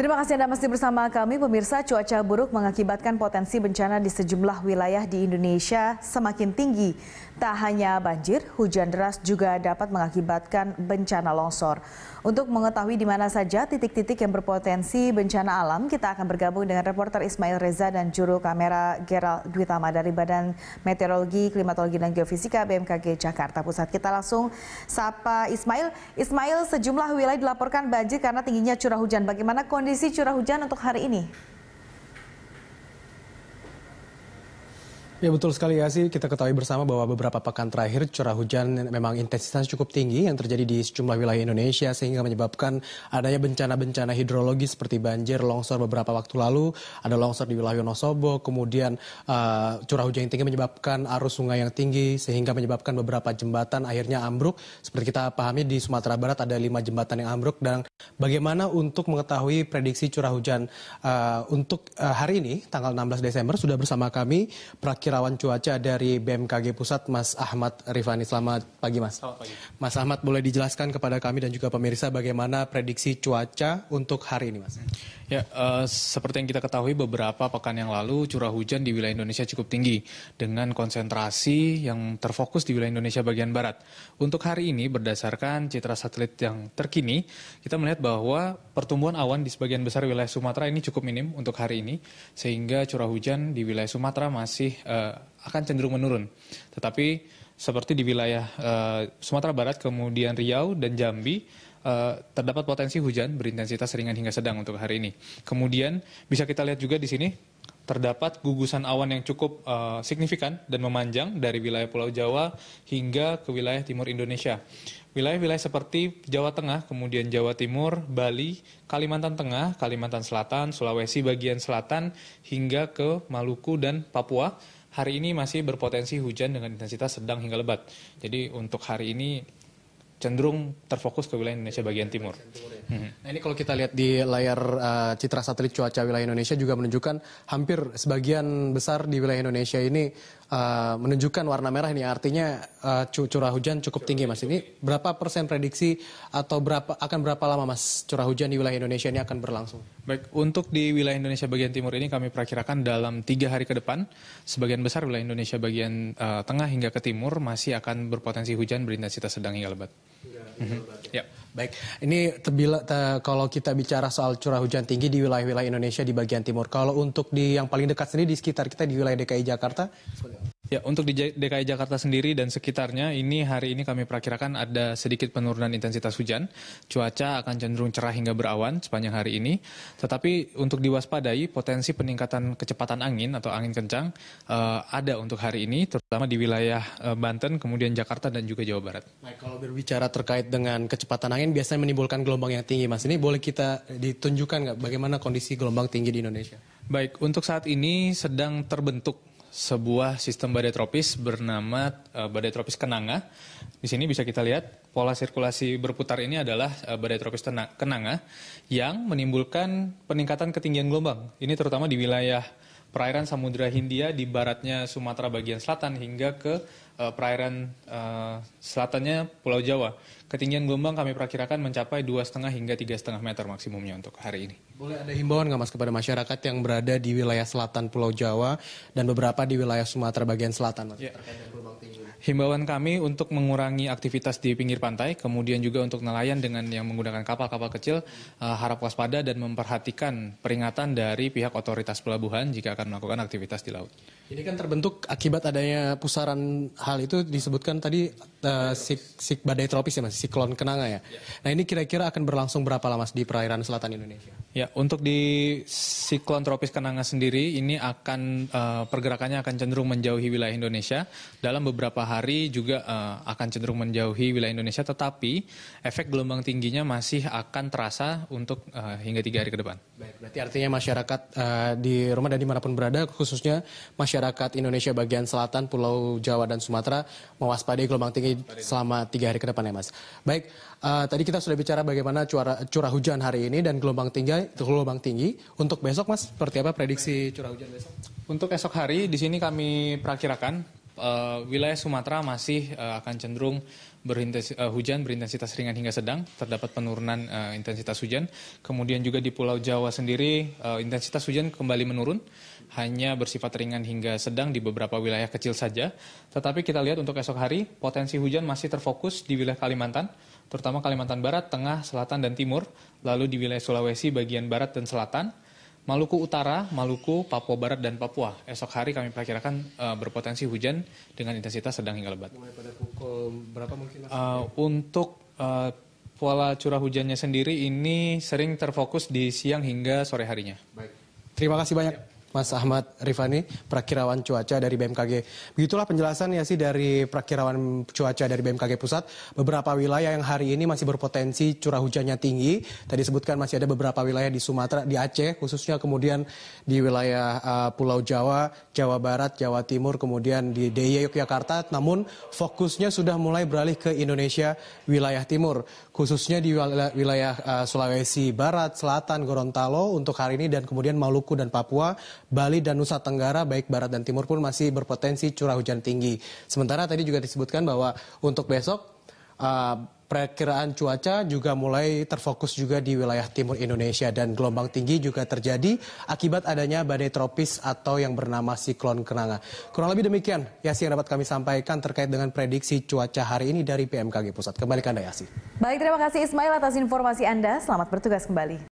Terima kasih Anda masih bersama kami. Pemirsa, cuaca buruk mengakibatkan potensi bencana di sejumlah wilayah di Indonesia semakin tinggi. Tak hanya banjir, hujan deras juga dapat mengakibatkan bencana longsor. Untuk mengetahui di mana saja titik-titik yang berpotensi bencana alam, kita akan bergabung dengan reporter Ismail Reza dan juru kamera Gerald Duitama dari Badan Meteorologi, Klimatologi, dan Geofisika BMKG Jakarta Pusat. Kita langsung sapa Ismail. Ismail, sejumlah wilayah dilaporkan banjir karena tingginya curah hujan. Bagaimana kondisi kondisi curah hujan untuk hari ini? Ya betul sekali ya sih kita ketahui bersama bahwa beberapa pekan terakhir curah hujan memang intensitas cukup tinggi yang terjadi di sejumlah wilayah Indonesia sehingga menyebabkan adanya bencana-bencana hidrologi seperti banjir, longsor beberapa waktu lalu, ada longsor di wilayah Wonosobo, kemudian uh, curah hujan yang tinggi menyebabkan arus sungai yang tinggi sehingga menyebabkan beberapa jembatan akhirnya ambruk. Seperti kita pahami di Sumatera Barat ada lima jembatan yang ambruk dan bagaimana untuk mengetahui prediksi curah hujan uh, untuk uh, hari ini tanggal 16 Desember sudah bersama kami prakir Kirawan Cuaca dari BMKG Pusat, Mas Ahmad Rifani. Selamat pagi, Mas. Selamat pagi. Mas Ahmad, boleh dijelaskan kepada kami dan juga pemirsa bagaimana prediksi cuaca untuk hari ini, Mas? Ya, uh, seperti yang kita ketahui beberapa pekan yang lalu curah hujan di wilayah Indonesia cukup tinggi dengan konsentrasi yang terfokus di wilayah Indonesia bagian barat. Untuk hari ini berdasarkan citra satelit yang terkini, kita melihat bahwa pertumbuhan awan di sebagian besar wilayah Sumatera ini cukup minim untuk hari ini sehingga curah hujan di wilayah Sumatera masih uh, akan cenderung menurun. Tetapi seperti di wilayah uh, Sumatera Barat kemudian Riau dan Jambi Eh, terdapat potensi hujan berintensitas ringan hingga sedang untuk hari ini. Kemudian bisa kita lihat juga di sini terdapat gugusan awan yang cukup uh, signifikan dan memanjang dari wilayah Pulau Jawa hingga ke wilayah timur Indonesia. Wilayah-wilayah seperti Jawa Tengah, kemudian Jawa Timur, Bali, Kalimantan Tengah, Kalimantan Selatan, Sulawesi bagian selatan hingga ke Maluku dan Papua hari ini masih berpotensi hujan dengan intensitas sedang hingga lebat. Jadi untuk hari ini cenderung terfokus ke wilayah Indonesia bagian timur. Hmm. Nah ini kalau kita lihat di layar uh, citra satelit cuaca wilayah Indonesia juga menunjukkan hampir sebagian besar di wilayah Indonesia ini uh, menunjukkan warna merah ini artinya uh, curah hujan cukup tinggi mas ini berapa persen prediksi atau berapa akan berapa lama mas curah hujan di wilayah Indonesia ini akan berlangsung baik untuk di wilayah Indonesia bagian timur ini kami perkirakan dalam tiga hari ke depan sebagian besar wilayah Indonesia bagian uh, tengah hingga ke timur masih akan berpotensi hujan berintensitas sedang hingga lebat Mhm. Ya, baik. Ini terbila te, kalau kita bicara soal curah hujan tinggi di wilayah-wilayah Indonesia di bagian timur, kalau untuk di yang paling dekat sendiri di sekitar kita di wilayah DKI Jakarta, Ya, untuk di DKI Jakarta sendiri dan sekitarnya, ini hari ini kami perkirakan ada sedikit penurunan intensitas hujan. Cuaca akan cenderung cerah hingga berawan sepanjang hari ini. Tetapi untuk diwaspadai, potensi peningkatan kecepatan angin atau angin kencang uh, ada untuk hari ini, terutama di wilayah uh, Banten, kemudian Jakarta dan juga Jawa Barat. Baik, kalau berbicara terkait dengan kecepatan angin, biasanya menimbulkan gelombang yang tinggi, Mas. Ini boleh kita ditunjukkan nggak bagaimana kondisi gelombang tinggi di Indonesia? Baik, untuk saat ini sedang terbentuk sebuah sistem badai tropis bernama eh, badai tropis Kenanga. Di sini bisa kita lihat pola sirkulasi berputar ini adalah eh, badai tropis Kenanga yang menimbulkan peningkatan ketinggian gelombang. Ini terutama di wilayah perairan Samudra Hindia di baratnya Sumatera bagian selatan hingga ke uh, perairan uh, selatannya Pulau Jawa. Ketinggian gelombang kami perkirakan mencapai 2,5 hingga 3,5 meter maksimumnya untuk hari ini. Boleh ada himbauan nggak Mas kepada masyarakat yang berada di wilayah selatan Pulau Jawa dan beberapa di wilayah Sumatera bagian selatan Mas? Ya. Himbauan kami untuk mengurangi aktivitas di pinggir pantai, kemudian juga untuk nelayan dengan yang menggunakan kapal-kapal kecil uh, harap waspada dan memperhatikan peringatan dari pihak otoritas pelabuhan jika akan melakukan aktivitas di laut. Ini kan terbentuk akibat adanya pusaran hal itu disebutkan tadi uh, sik, sik badai tropis ya mas, siklon kenanga ya. ya. Nah ini kira-kira akan berlangsung berapa lama di perairan selatan Indonesia? Ya, untuk di siklon tropis Kenanga sendiri ini akan uh, pergerakannya akan cenderung menjauhi wilayah Indonesia. Dalam beberapa hari juga uh, akan cenderung menjauhi wilayah Indonesia, tetapi efek gelombang tingginya masih akan terasa untuk uh, hingga tiga hari ke depan. Baik, berarti artinya masyarakat uh, di rumah dan dimanapun berada, khususnya masyarakat Indonesia bagian selatan, Pulau Jawa dan Sumatera, mewaspadai gelombang tinggi selama tiga hari ke depan ya Mas. Baik, uh, tadi kita sudah bicara bagaimana curah, curah hujan hari ini dan gelombang tinggi, gelombang tinggi. Untuk besok Mas, seperti apa prediksi curah hujan besok? Untuk esok hari di sini kami perakirakan uh, wilayah Sumatera masih uh, akan cenderung berintensi, uh, eh, hujan berintensitas ringan hingga sedang, terdapat penurunan uh, intensitas hujan. Kemudian juga di Pulau Jawa sendiri uh, intensitas hujan kembali menurun, hanya bersifat ringan hingga sedang di beberapa wilayah kecil saja. Tetapi kita lihat untuk esok hari potensi hujan masih terfokus di wilayah Kalimantan, terutama Kalimantan Barat, Tengah, Selatan, dan Timur, lalu di wilayah Sulawesi bagian Barat dan Selatan Maluku Utara, Maluku, Papua Barat, dan Papua. Esok hari kami perkirakan uh, berpotensi hujan dengan intensitas sedang hingga lebat. Mulai pada pukul berapa mungkin? Uh, untuk uh, pola curah hujannya sendiri ini sering terfokus di siang hingga sore harinya. Baik. Terima kasih banyak. Ya. Mas Ahmad Rifani, prakirawan cuaca dari BMKG. Begitulah penjelasan ya sih dari prakirawan cuaca dari BMKG Pusat. Beberapa wilayah yang hari ini masih berpotensi curah hujannya tinggi. Tadi sebutkan masih ada beberapa wilayah di Sumatera, di Aceh, khususnya kemudian di wilayah uh, Pulau Jawa, Jawa Barat, Jawa Timur, kemudian di DIY Yogyakarta. Namun fokusnya sudah mulai beralih ke Indonesia wilayah timur, khususnya di wilayah, wilayah eh, uh, Sulawesi Barat, Selatan, Gorontalo untuk hari ini dan kemudian Maluku dan Papua Bali dan Nusa Tenggara baik barat dan timur pun masih berpotensi curah hujan tinggi. Sementara tadi juga disebutkan bahwa untuk besok uh, perkiraan cuaca juga mulai terfokus juga di wilayah timur Indonesia dan gelombang tinggi juga terjadi akibat adanya badai tropis atau yang bernama siklon Kenanga. Kurang lebih demikian Yasi yang dapat kami sampaikan terkait dengan prediksi cuaca hari ini dari PMKG Pusat. Kembali ke Anda Yasi. Baik, terima kasih Ismail atas informasi Anda. Selamat bertugas kembali.